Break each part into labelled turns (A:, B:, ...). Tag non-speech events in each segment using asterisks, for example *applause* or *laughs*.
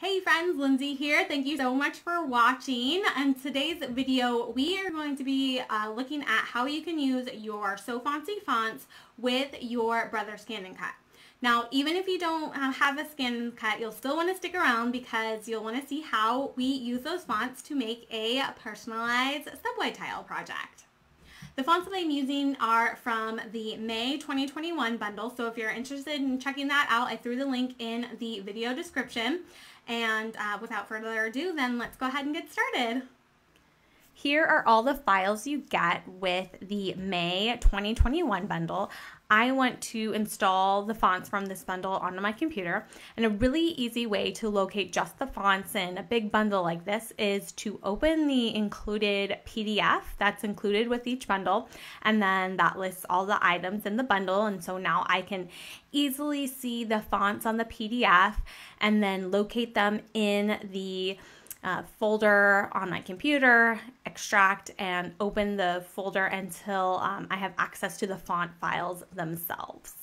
A: Hey friends, Lindsay here. Thank you so much for watching. In today's video, we are going to be uh, looking at how you can use your So Fonty fonts with your Brother Scan and Cut. Now, even if you don't have a Scan and cut, you'll still want to stick around because you'll want to see how we use those fonts to make a personalized subway tile project. The fonts that I'm using are from the May 2021 bundle, so if you're interested in checking that out, I threw the link in the video description. And uh, without further ado, then let's go ahead and get started. Here are all the files you get with the May 2021 bundle. I want to install the fonts from this bundle onto my computer. And a really easy way to locate just the fonts in a big bundle like this is to open the included PDF that's included with each bundle. And then that lists all the items in the bundle. And so now I can easily see the fonts on the PDF and then locate them in the uh, folder on my computer, extract and open the folder until um, I have access to the font files themselves.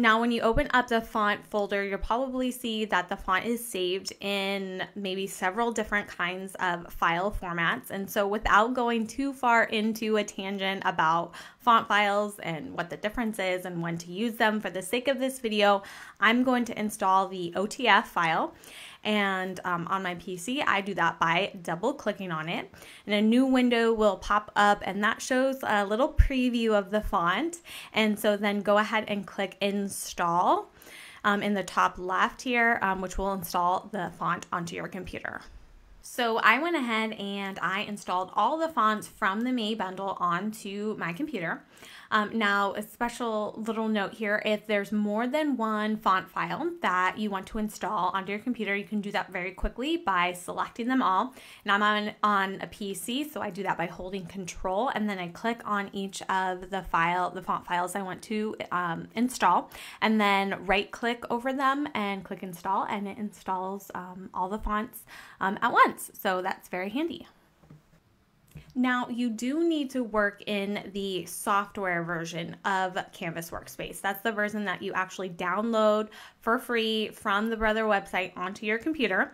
A: Now, when you open up the font folder, you'll probably see that the font is saved in maybe several different kinds of file formats. And so without going too far into a tangent about font files and what the difference is and when to use them, for the sake of this video, I'm going to install the OTF file. And um, on my PC, I do that by double clicking on it. And a new window will pop up and that shows a little preview of the font. And so then go ahead and click install um, in the top left here, um, which will install the font onto your computer. So I went ahead and I installed all the fonts from the May bundle onto my computer. Um, now, a special little note here, if there's more than one font file that you want to install onto your computer, you can do that very quickly by selecting them all. Now I'm on, on a PC, so I do that by holding control and then I click on each of the file, the font files I want to um, install and then right click over them and click install and it installs um, all the fonts um, at once. So that's very handy. Now, you do need to work in the software version of Canvas Workspace. That's the version that you actually download for free from the Brother website onto your computer.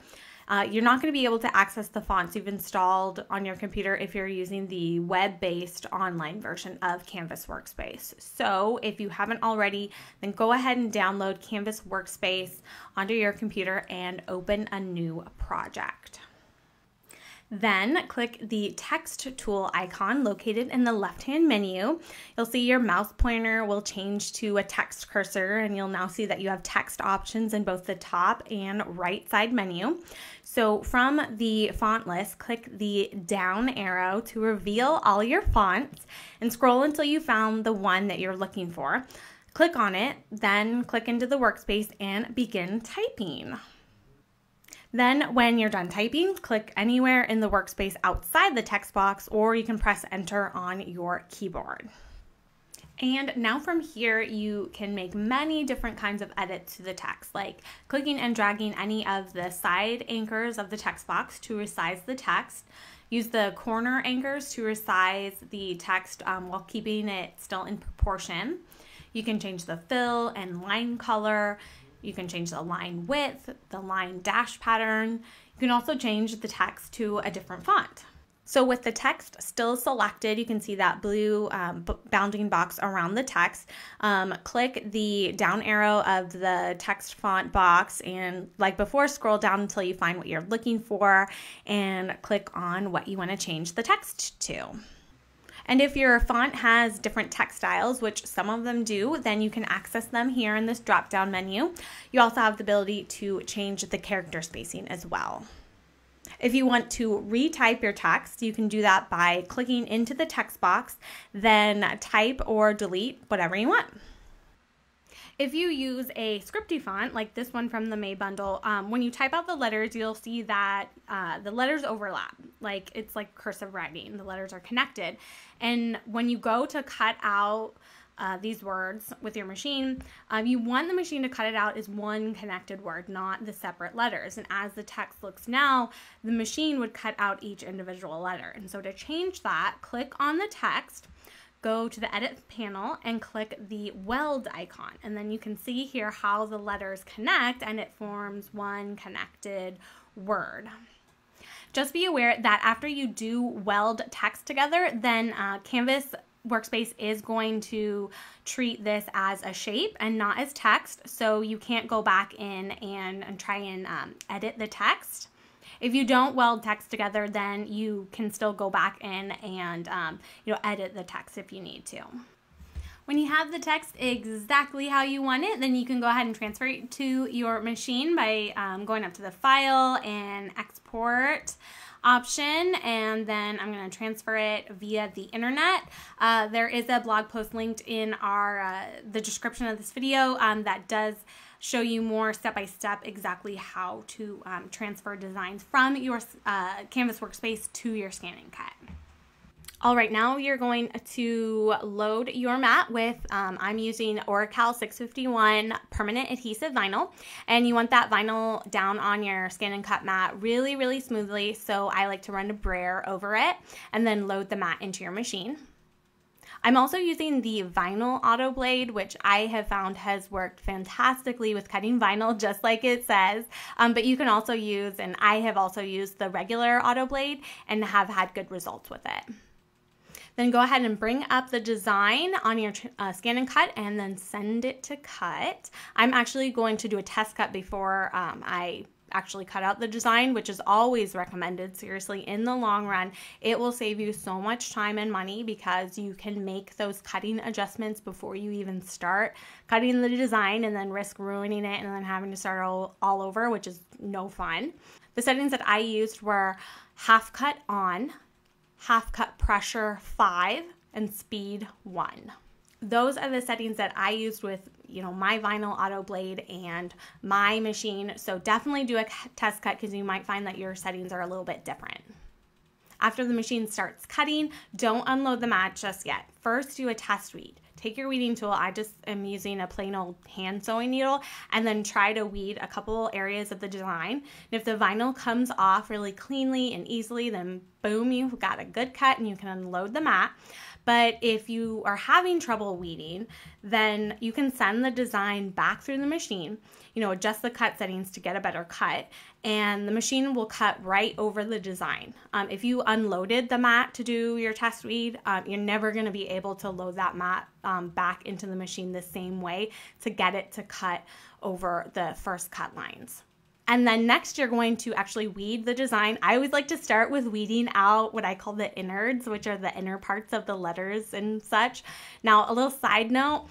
A: Uh, you're not going to be able to access the fonts you've installed on your computer if you're using the web based online version of Canvas Workspace. So, if you haven't already, then go ahead and download Canvas Workspace onto your computer and open a new project. Then click the text tool icon located in the left-hand menu. You'll see your mouse pointer will change to a text cursor and you'll now see that you have text options in both the top and right side menu. So from the font list, click the down arrow to reveal all your fonts and scroll until you found the one that you're looking for. Click on it, then click into the workspace and begin typing. Then when you're done typing, click anywhere in the workspace outside the text box or you can press enter on your keyboard. And now from here, you can make many different kinds of edits to the text, like clicking and dragging any of the side anchors of the text box to resize the text, use the corner anchors to resize the text um, while keeping it still in proportion. You can change the fill and line color. You can change the line width, the line dash pattern. You can also change the text to a different font. So with the text still selected, you can see that blue um, bounding box around the text. Um, click the down arrow of the text font box and like before, scroll down until you find what you're looking for and click on what you wanna change the text to. And if your font has different text styles, which some of them do, then you can access them here in this drop down menu. You also have the ability to change the character spacing as well. If you want to retype your text, you can do that by clicking into the text box, then type or delete whatever you want. If you use a scripty font, like this one from the May bundle, um, when you type out the letters, you'll see that uh, the letters overlap. Like it's like cursive writing, the letters are connected. And when you go to cut out uh, these words with your machine, um, you want the machine to cut it out as one connected word, not the separate letters. And as the text looks now, the machine would cut out each individual letter. And so to change that, click on the text, go to the edit panel and click the weld icon. And then you can see here how the letters connect and it forms one connected word. Just be aware that after you do weld text together, then uh, Canvas Workspace is going to treat this as a shape and not as text, so you can't go back in and, and try and um, edit the text. If you don't weld text together, then you can still go back in and um, you know edit the text if you need to. When you have the text exactly how you want it, then you can go ahead and transfer it to your machine by um, going up to the file and export option and then I'm going to transfer it via the internet. Uh, there is a blog post linked in our uh, the description of this video um, that does show you more step-by-step exactly how to um, transfer designs from your uh, Canvas workspace to your scanning cut. All right, now you're going to load your mat with, um, I'm using Oracal 651 permanent adhesive vinyl, and you want that vinyl down on your skin and cut mat really, really smoothly, so I like to run a brayer over it and then load the mat into your machine. I'm also using the vinyl auto blade, which I have found has worked fantastically with cutting vinyl, *laughs* just like it says. Um, but you can also use, and I have also used the regular auto blade and have had good results with it. Then go ahead and bring up the design on your uh, scan and cut and then send it to cut. I'm actually going to do a test cut before um, I actually cut out the design, which is always recommended. Seriously, in the long run, it will save you so much time and money because you can make those cutting adjustments before you even start cutting the design and then risk ruining it and then having to start all, all over, which is no fun. The settings that I used were half cut on, half cut pressure five, and speed one those are the settings that I used with you know my vinyl auto blade and my machine so definitely do a test cut because you might find that your settings are a little bit different after the machine starts cutting don't unload the mat just yet first do a test read take your weeding tool i just am using a plain old hand sewing needle and then try to weed a couple areas of the design and if the vinyl comes off really cleanly and easily then boom, you've got a good cut and you can unload the mat. But if you are having trouble weeding, then you can send the design back through the machine, you know, adjust the cut settings to get a better cut, and the machine will cut right over the design. Um, if you unloaded the mat to do your test weed, um, you're never going to be able to load that mat um, back into the machine the same way to get it to cut over the first cut lines. And then next, you're going to actually weed the design. I always like to start with weeding out what I call the innards, which are the inner parts of the letters and such. Now, a little side note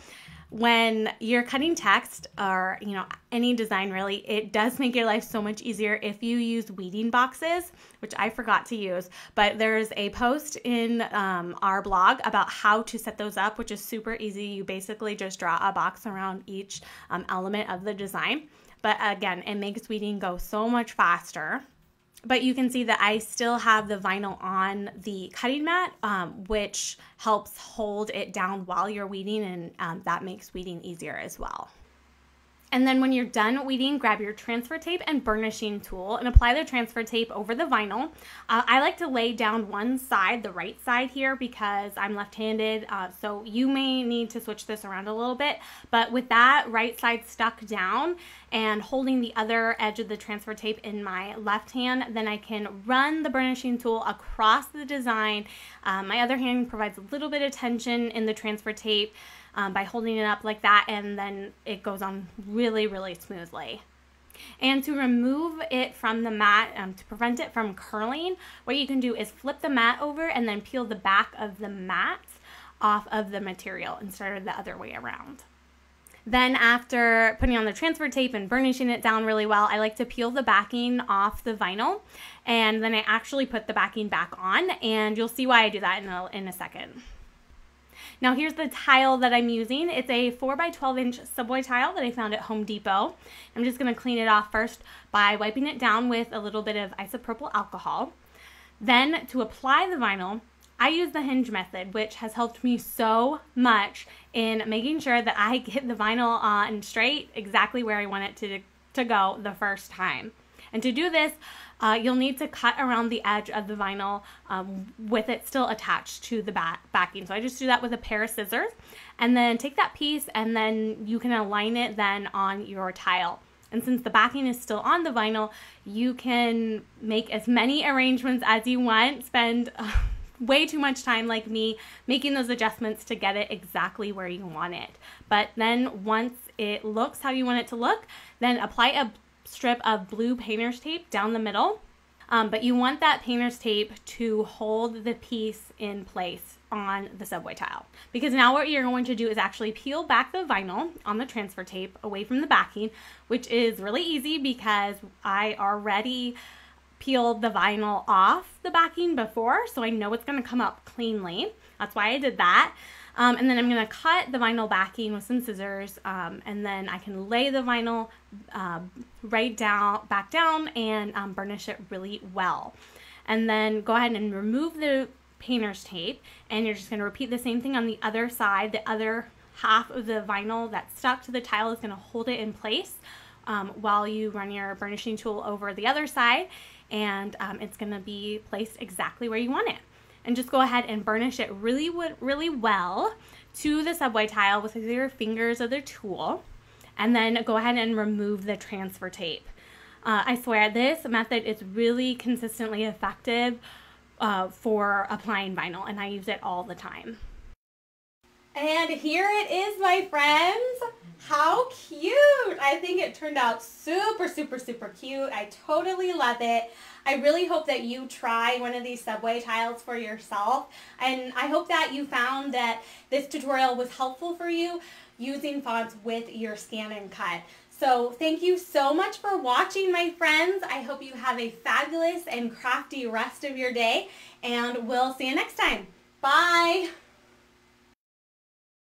A: when you're cutting text or you know any design really it does make your life so much easier if you use weeding boxes which i forgot to use but there's a post in um, our blog about how to set those up which is super easy you basically just draw a box around each um, element of the design but again, it makes weeding go so much faster. But you can see that I still have the vinyl on the cutting mat, um, which helps hold it down while you're weeding, and um, that makes weeding easier as well. And then when you're done weeding, grab your transfer tape and burnishing tool and apply the transfer tape over the vinyl. Uh, I like to lay down one side, the right side here, because I'm left-handed. Uh, so you may need to switch this around a little bit. But with that right side stuck down and holding the other edge of the transfer tape in my left hand, then I can run the burnishing tool across the design. Uh, my other hand provides a little bit of tension in the transfer tape um, by holding it up like that and then it goes on really, really smoothly. And to remove it from the mat, um, to prevent it from curling, what you can do is flip the mat over and then peel the back of the mat off of the material instead of the other way around. Then after putting on the transfer tape and burnishing it down really well, I like to peel the backing off the vinyl and then I actually put the backing back on and you'll see why I do that in a, in a second. Now here's the tile that I'm using. It's a 4 by 12 inch subway tile that I found at Home Depot. I'm just going to clean it off first by wiping it down with a little bit of isopropyl alcohol. Then to apply the vinyl, I use the hinge method, which has helped me so much in making sure that I *laughs* get the vinyl on straight exactly where I want it to, to go the first time. And to do this, uh, you'll need to cut around the edge of the vinyl um, with it still attached to the back backing. So I just do that with a pair of scissors and then take that piece and then you can align it then on your tile. And since the backing is still on the vinyl, you can make as many arrangements as you want, spend uh, *laughs* way too much time like me making those adjustments to get it exactly where you want it. But then once it looks how you want it to look, then apply a strip of blue painter's tape down the middle. Um, but you want that painter's tape to hold the piece in place on the subway tile. Because now what you're going to do is actually peel back the vinyl on the transfer tape away from the backing, which is really easy because I already peeled the vinyl off the backing before, so I know it's gonna come up cleanly. That's why I did that. Um, and then I'm going to cut the vinyl backing with some scissors um, and then I can lay the vinyl uh, right down, back down and um, burnish it really well. And then go ahead and remove the painter's tape and you're just going to repeat the same thing on the other side. The other half of the vinyl that's stuck to the tile is going to hold it in place um, while you run your burnishing tool over the other side and um, it's going to be placed exactly where you want it and just go ahead and burnish it really, really well to the subway tile with your fingers or the tool, and then go ahead and remove the transfer tape. Uh, I swear this method is really consistently effective uh, for applying vinyl, and I use it all the time. And here it is, my friends. How cute! I think it turned out super, super, super cute. I totally love it. I really hope that you try one of these subway tiles for yourself. And I hope that you found that this tutorial was helpful for you using fonts with your scan and cut. So thank you so much for watching, my friends. I hope you have a fabulous and crafty rest of your day, and we'll see you next time. Bye!